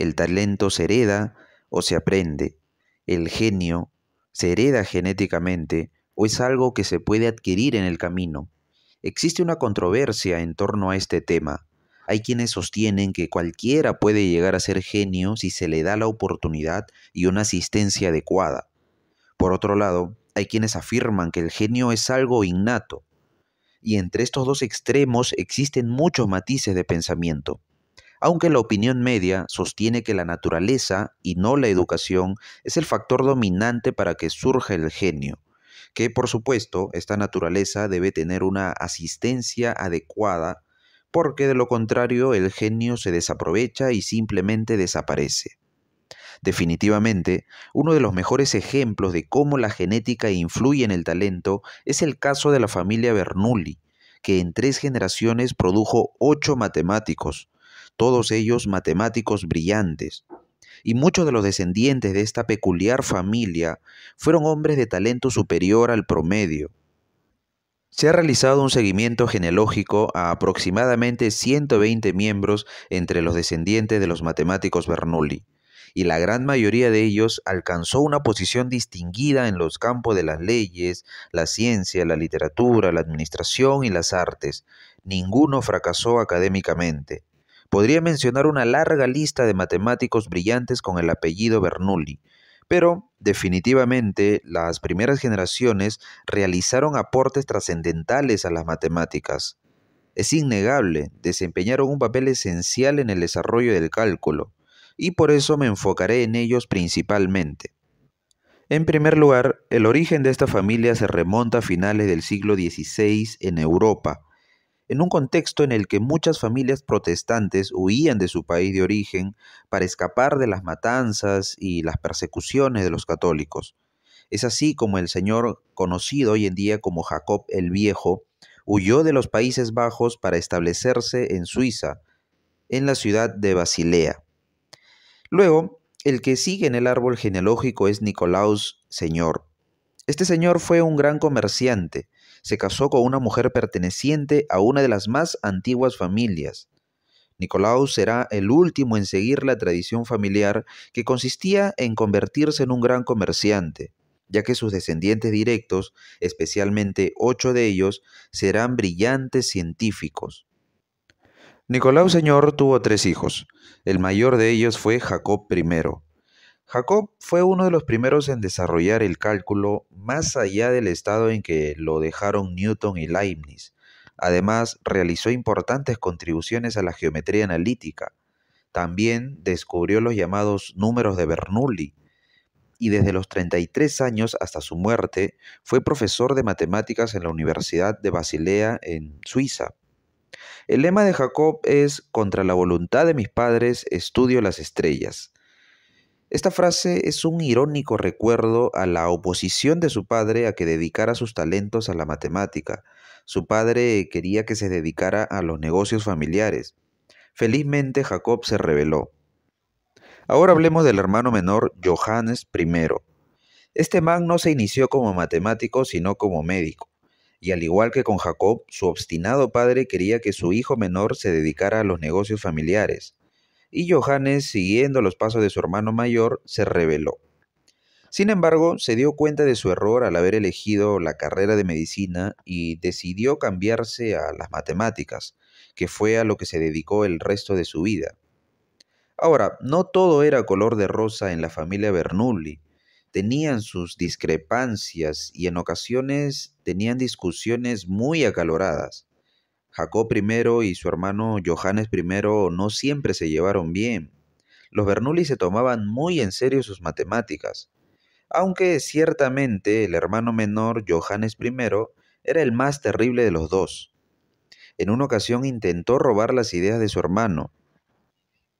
El talento se hereda o se aprende. El genio se hereda genéticamente o es algo que se puede adquirir en el camino. Existe una controversia en torno a este tema. Hay quienes sostienen que cualquiera puede llegar a ser genio si se le da la oportunidad y una asistencia adecuada. Por otro lado, hay quienes afirman que el genio es algo innato. Y entre estos dos extremos existen muchos matices de pensamiento aunque la opinión media sostiene que la naturaleza y no la educación es el factor dominante para que surja el genio, que por supuesto esta naturaleza debe tener una asistencia adecuada porque de lo contrario el genio se desaprovecha y simplemente desaparece. Definitivamente, uno de los mejores ejemplos de cómo la genética influye en el talento es el caso de la familia Bernoulli, que en tres generaciones produjo ocho matemáticos, todos ellos matemáticos brillantes. Y muchos de los descendientes de esta peculiar familia fueron hombres de talento superior al promedio. Se ha realizado un seguimiento genealógico a aproximadamente 120 miembros entre los descendientes de los matemáticos Bernoulli, y la gran mayoría de ellos alcanzó una posición distinguida en los campos de las leyes, la ciencia, la literatura, la administración y las artes. Ninguno fracasó académicamente. Podría mencionar una larga lista de matemáticos brillantes con el apellido Bernoulli, pero definitivamente las primeras generaciones realizaron aportes trascendentales a las matemáticas. Es innegable, desempeñaron un papel esencial en el desarrollo del cálculo, y por eso me enfocaré en ellos principalmente. En primer lugar, el origen de esta familia se remonta a finales del siglo XVI en Europa, en un contexto en el que muchas familias protestantes huían de su país de origen para escapar de las matanzas y las persecuciones de los católicos. Es así como el señor, conocido hoy en día como Jacob el Viejo, huyó de los Países Bajos para establecerse en Suiza, en la ciudad de Basilea. Luego, el que sigue en el árbol genealógico es Nicolaus Señor. Este señor fue un gran comerciante, se casó con una mujer perteneciente a una de las más antiguas familias. Nicolau será el último en seguir la tradición familiar que consistía en convertirse en un gran comerciante, ya que sus descendientes directos, especialmente ocho de ellos, serán brillantes científicos. Nicolau Señor tuvo tres hijos. El mayor de ellos fue Jacob I, Jacob fue uno de los primeros en desarrollar el cálculo más allá del estado en que lo dejaron Newton y Leibniz. Además, realizó importantes contribuciones a la geometría analítica. También descubrió los llamados números de Bernoulli y desde los 33 años hasta su muerte fue profesor de matemáticas en la Universidad de Basilea en Suiza. El lema de Jacob es, contra la voluntad de mis padres, estudio las estrellas. Esta frase es un irónico recuerdo a la oposición de su padre a que dedicara sus talentos a la matemática. Su padre quería que se dedicara a los negocios familiares. Felizmente Jacob se rebeló. Ahora hablemos del hermano menor Johannes I. Este man no se inició como matemático, sino como médico. Y al igual que con Jacob, su obstinado padre quería que su hijo menor se dedicara a los negocios familiares y Johannes, siguiendo los pasos de su hermano mayor, se rebeló. Sin embargo, se dio cuenta de su error al haber elegido la carrera de medicina y decidió cambiarse a las matemáticas, que fue a lo que se dedicó el resto de su vida. Ahora, no todo era color de rosa en la familia Bernoulli. Tenían sus discrepancias y en ocasiones tenían discusiones muy acaloradas. Jacob I y su hermano Johannes I no siempre se llevaron bien. Los Bernoulli se tomaban muy en serio sus matemáticas, aunque ciertamente el hermano menor Johannes I era el más terrible de los dos. En una ocasión intentó robar las ideas de su hermano,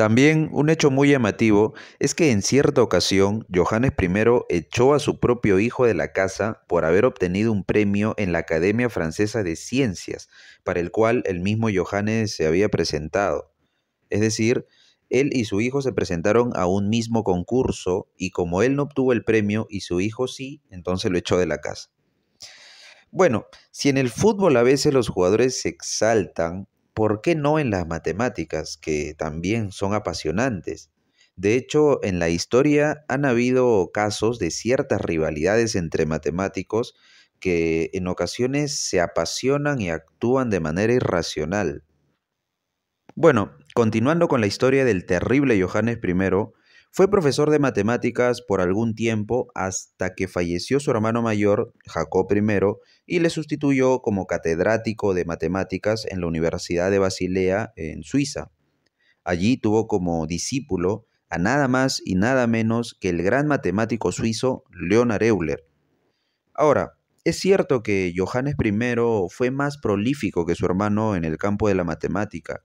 también un hecho muy llamativo es que en cierta ocasión Johannes I echó a su propio hijo de la casa por haber obtenido un premio en la Academia Francesa de Ciencias, para el cual el mismo Johannes se había presentado. Es decir, él y su hijo se presentaron a un mismo concurso y como él no obtuvo el premio y su hijo sí, entonces lo echó de la casa. Bueno, si en el fútbol a veces los jugadores se exaltan, ¿por qué no en las matemáticas, que también son apasionantes? De hecho, en la historia han habido casos de ciertas rivalidades entre matemáticos que en ocasiones se apasionan y actúan de manera irracional. Bueno, continuando con la historia del terrible Johannes I, fue profesor de matemáticas por algún tiempo hasta que falleció su hermano mayor, Jacob I, y le sustituyó como catedrático de matemáticas en la Universidad de Basilea, en Suiza. Allí tuvo como discípulo a nada más y nada menos que el gran matemático suizo Leonard Euler. Ahora, es cierto que Johannes I fue más prolífico que su hermano en el campo de la matemática.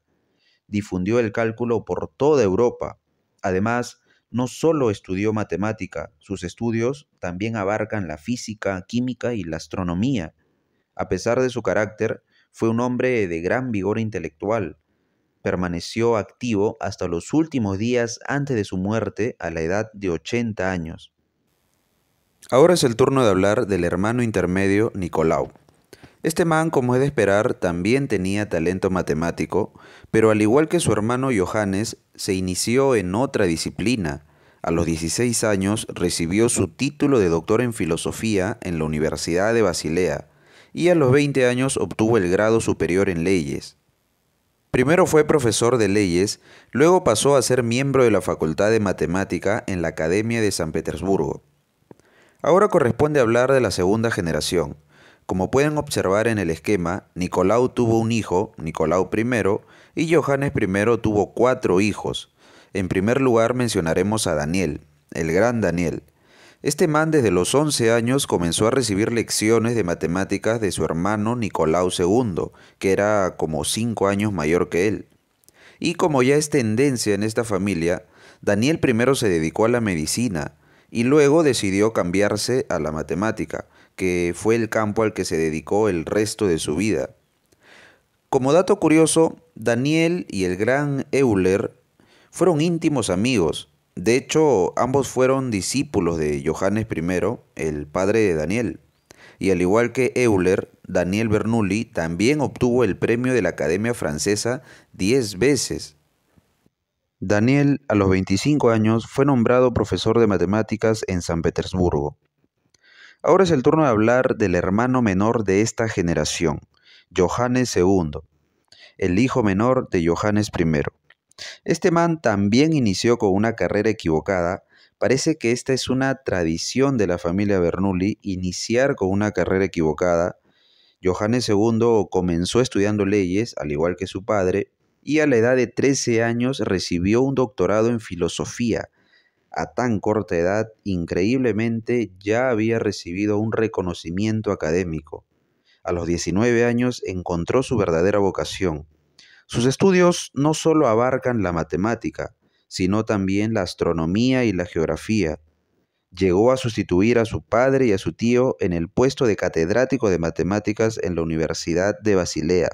Difundió el cálculo por toda Europa. Además, no solo estudió matemática, sus estudios también abarcan la física, química y la astronomía. A pesar de su carácter, fue un hombre de gran vigor intelectual. Permaneció activo hasta los últimos días antes de su muerte a la edad de 80 años. Ahora es el turno de hablar del hermano intermedio Nicolau. Este man, como es de esperar, también tenía talento matemático, pero al igual que su hermano Johannes, se inició en otra disciplina. A los 16 años recibió su título de doctor en filosofía en la Universidad de Basilea y a los 20 años obtuvo el grado superior en leyes. Primero fue profesor de leyes, luego pasó a ser miembro de la Facultad de Matemática en la Academia de San Petersburgo. Ahora corresponde hablar de la segunda generación, como pueden observar en el esquema, Nicolau tuvo un hijo, Nicolau I, y Johannes I tuvo cuatro hijos. En primer lugar mencionaremos a Daniel, el gran Daniel. Este man desde los 11 años comenzó a recibir lecciones de matemáticas de su hermano Nicolau II, que era como 5 años mayor que él. Y como ya es tendencia en esta familia, Daniel I se dedicó a la medicina y luego decidió cambiarse a la matemática que fue el campo al que se dedicó el resto de su vida. Como dato curioso, Daniel y el gran Euler fueron íntimos amigos. De hecho, ambos fueron discípulos de Johannes I, el padre de Daniel. Y al igual que Euler, Daniel Bernoulli también obtuvo el premio de la Academia Francesa 10 veces. Daniel, a los 25 años, fue nombrado profesor de matemáticas en San Petersburgo. Ahora es el turno de hablar del hermano menor de esta generación, Johannes II, el hijo menor de Johannes I. Este man también inició con una carrera equivocada. Parece que esta es una tradición de la familia Bernoulli, iniciar con una carrera equivocada. Johannes II comenzó estudiando leyes, al igual que su padre, y a la edad de 13 años recibió un doctorado en filosofía a tan corta edad, increíblemente ya había recibido un reconocimiento académico. A los 19 años encontró su verdadera vocación. Sus estudios no solo abarcan la matemática, sino también la astronomía y la geografía. Llegó a sustituir a su padre y a su tío en el puesto de catedrático de matemáticas en la Universidad de Basilea.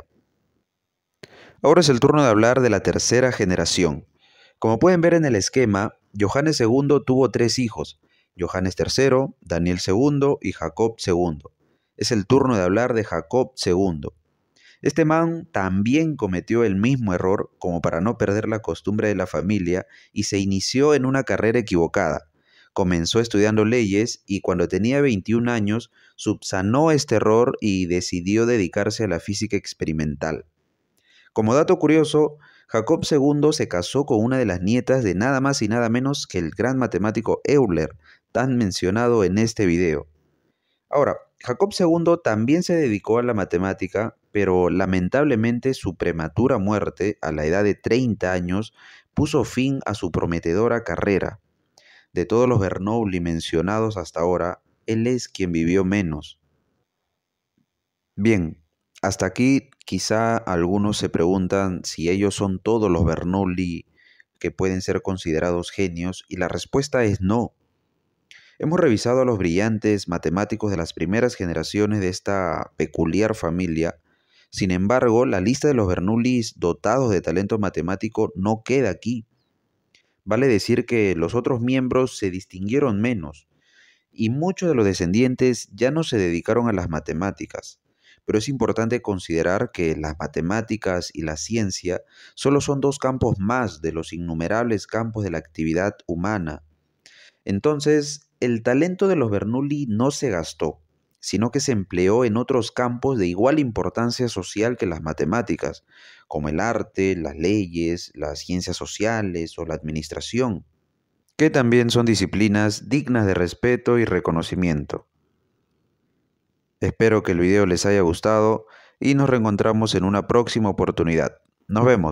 Ahora es el turno de hablar de la tercera generación. Como pueden ver en el esquema, Johannes II tuvo tres hijos, Johannes III, Daniel II y Jacob II. Es el turno de hablar de Jacob II. Este man también cometió el mismo error como para no perder la costumbre de la familia y se inició en una carrera equivocada. Comenzó estudiando leyes y cuando tenía 21 años subsanó este error y decidió dedicarse a la física experimental. Como dato curioso, Jacob II se casó con una de las nietas de nada más y nada menos que el gran matemático Euler, tan mencionado en este video. Ahora, Jacob II también se dedicó a la matemática, pero lamentablemente su prematura muerte, a la edad de 30 años, puso fin a su prometedora carrera. De todos los Bernoulli mencionados hasta ahora, él es quien vivió menos. Bien, hasta aquí quizá algunos se preguntan si ellos son todos los Bernoulli que pueden ser considerados genios y la respuesta es no. Hemos revisado a los brillantes matemáticos de las primeras generaciones de esta peculiar familia. Sin embargo, la lista de los Bernoulli dotados de talento matemático no queda aquí. Vale decir que los otros miembros se distinguieron menos y muchos de los descendientes ya no se dedicaron a las matemáticas pero es importante considerar que las matemáticas y la ciencia solo son dos campos más de los innumerables campos de la actividad humana. Entonces, el talento de los Bernoulli no se gastó, sino que se empleó en otros campos de igual importancia social que las matemáticas, como el arte, las leyes, las ciencias sociales o la administración, que también son disciplinas dignas de respeto y reconocimiento. Espero que el video les haya gustado y nos reencontramos en una próxima oportunidad. Nos vemos.